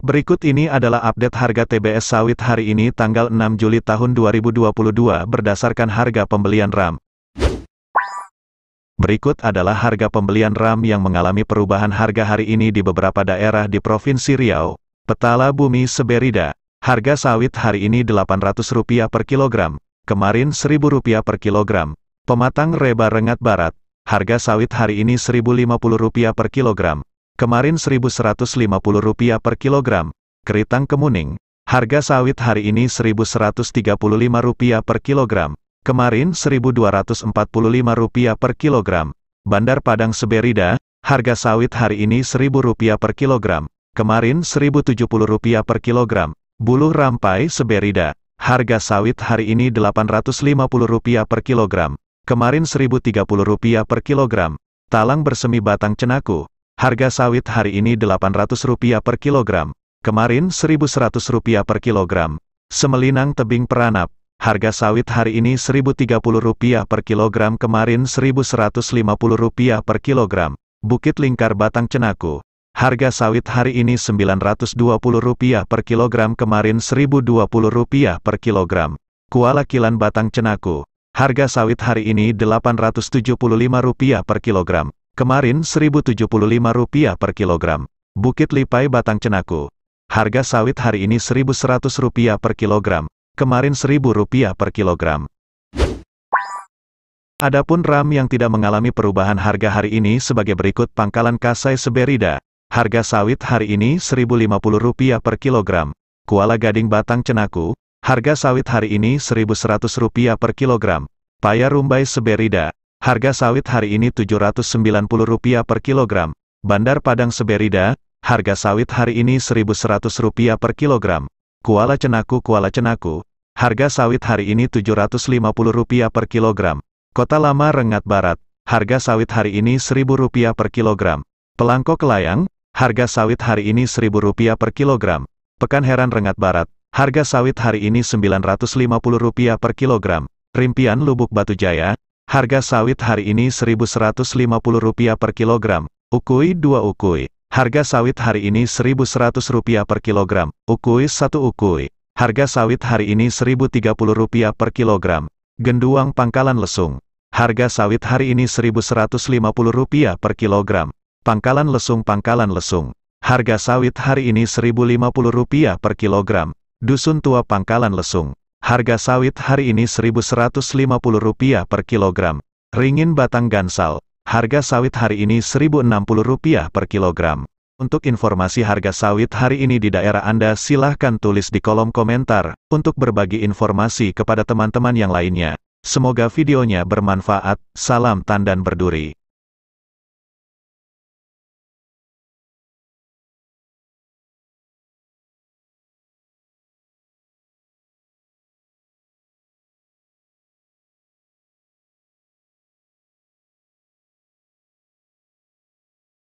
Berikut ini adalah update harga TBS sawit hari ini tanggal 6 Juli tahun 2022 berdasarkan harga pembelian RAM. Berikut adalah harga pembelian RAM yang mengalami perubahan harga hari ini di beberapa daerah di Provinsi Riau. Petala Bumi Seberida. Harga sawit hari ini Rp800 per kilogram, kemarin Rp1.000 per kilogram. Pematang Reba Rengat Barat. Harga sawit hari ini Rp1.050 per kilogram, kemarin Rp1.150 per kilogram, keritang kemuning, harga sawit hari ini Rp1.135 per kilogram, kemarin Rp1.245 per kilogram, Bandar Padang Seberida, harga sawit hari ini Rp1.000 per kilogram, kemarin Rp1.070 per kilogram, buluh rampai Seberida, harga sawit hari ini Rp850 per kilogram, kemarin Rp1.030 per kilogram, talang bersemi batang cenaku, Harga sawit hari ini Rp800 per kilogram, kemarin Rp1.100 per kilogram. Semelinang tebing peranap, harga sawit hari ini Rp1.030 per kilogram kemarin Rp1.150 per kilogram. Bukit Lingkar Batang Cenaku, harga sawit hari ini Rp920 per kilogram kemarin Rp1.020 per kilogram. Kuala Kilan Batang Cenaku, harga sawit hari ini Rp875 per kilogram Kemarin Rp1.075 per kilogram. Bukit Lipai Batang Cenaku. Harga sawit hari ini Rp1.100 per kilogram, kemarin Rp1.000 per kilogram. Adapun RAM yang tidak mengalami perubahan harga hari ini sebagai berikut pangkalan Kasai Seberida. Harga sawit hari ini Rp1.050 per kilogram. Kuala Gading Batang Cenaku, harga sawit hari ini Rp1.100 per kilogram. Paya Rumbai Seberida, Harga sawit hari ini Rp790 per kilogram. Bandar Padang Seberida, harga sawit hari ini Rp1.100 per kilogram. Kuala Cenaku Kuala Cenaku, harga sawit hari ini Rp750 per kilogram. Kota Lama Rengat Barat, harga sawit hari ini Rp1.000 per kilogram. Pelangko Kelayang, harga sawit hari ini Rp1.000 per kilogram. Pekan Heran Rengat Barat, harga sawit hari ini Rp950 per kilogram. Rimpian Lubuk Batu Jaya, Harga sawit hari ini Rp1.150 per kilogram, ukui 2 ukui. Harga sawit hari ini Rp1.100 per kilogram, ukui 1 ukui. Harga sawit hari ini Rp1.030 per kilogram, genduang pangkalan lesung. Harga sawit hari ini Rp1.150 per kilogram, pangkalan lesung pangkalan lesung. Harga sawit hari ini Rp1.050 per kilogram, dusun tua pangkalan lesung. Harga sawit hari ini Rp1.150 per kilogram. Ringin batang gansal. Harga sawit hari ini Rp1.060 per kilogram. Untuk informasi harga sawit hari ini di daerah Anda silahkan tulis di kolom komentar, untuk berbagi informasi kepada teman-teman yang lainnya. Semoga videonya bermanfaat, salam tandan berduri.